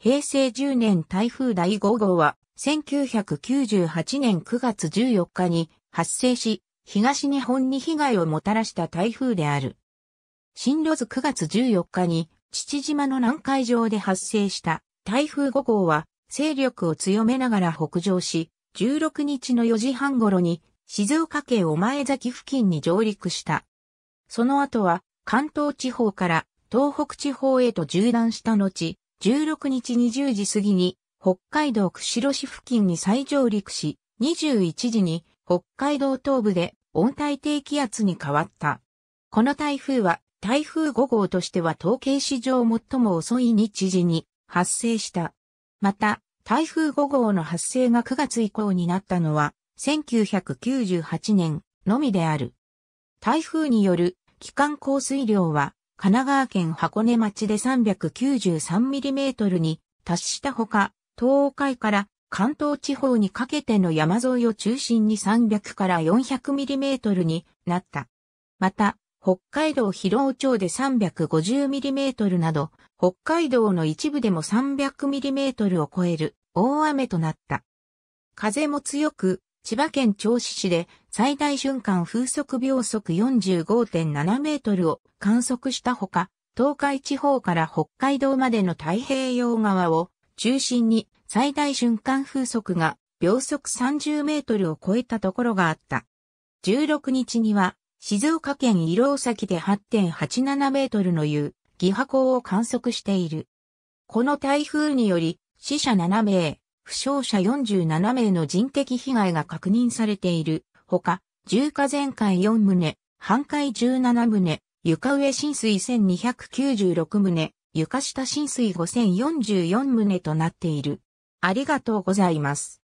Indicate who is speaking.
Speaker 1: 平成10年台風第5号は、1998年9月14日に発生し、東日本に被害をもたらした台風である。進路図9月14日に、父島の南海上で発生した台風5号は、勢力を強めながら北上し、16日の4時半頃に、静岡県御前崎付近に上陸した。その後は、関東地方から東北地方へと縦断した後、16日20時過ぎに北海道釧路市付近に再上陸し、21時に北海道東部で温帯低気圧に変わった。この台風は台風5号としては統計史上最も遅い日時に発生した。また、台風5号の発生が9月以降になったのは1998年のみである。台風による期間降水量は神奈川県箱根町で 393mm に達したほか、東海から関東地方にかけての山沿いを中心に300から 400mm になった。また、北海道広尾町で 350mm など、北海道の一部でも 300mm を超える大雨となった。風も強く、千葉県銚子市で最大瞬間風速秒速45.7メートルを観測したほか、東海地方から北海道までの太平洋側を中心に最大瞬間風速が秒速30メートルを超えたところがあった。16日には静岡県伊朗崎で8.87メートルの湯、ギ波港を観測している。この台風により死者7名、負傷者47名の人的被害が確認されているほか、重火全壊4棟、半壊17棟、床上浸水1296棟、床下浸水5044棟となっている。ありがとうございます。